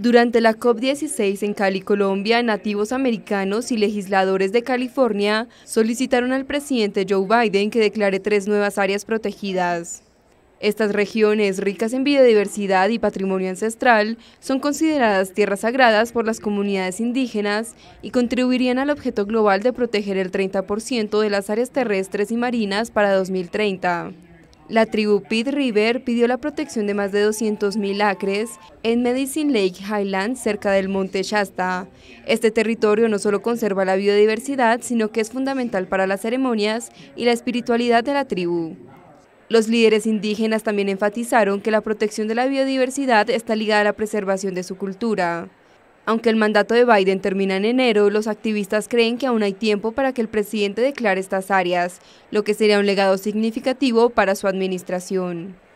Durante la COP16 en Cali, Colombia, nativos americanos y legisladores de California solicitaron al presidente Joe Biden que declare tres nuevas áreas protegidas. Estas regiones, ricas en biodiversidad y patrimonio ancestral, son consideradas tierras sagradas por las comunidades indígenas y contribuirían al objeto global de proteger el 30% de las áreas terrestres y marinas para 2030. La tribu Pit River pidió la protección de más de 200.000 acres en Medicine Lake Highland, cerca del monte Shasta. Este territorio no solo conserva la biodiversidad, sino que es fundamental para las ceremonias y la espiritualidad de la tribu. Los líderes indígenas también enfatizaron que la protección de la biodiversidad está ligada a la preservación de su cultura. Aunque el mandato de Biden termina en enero, los activistas creen que aún hay tiempo para que el presidente declare estas áreas, lo que sería un legado significativo para su administración.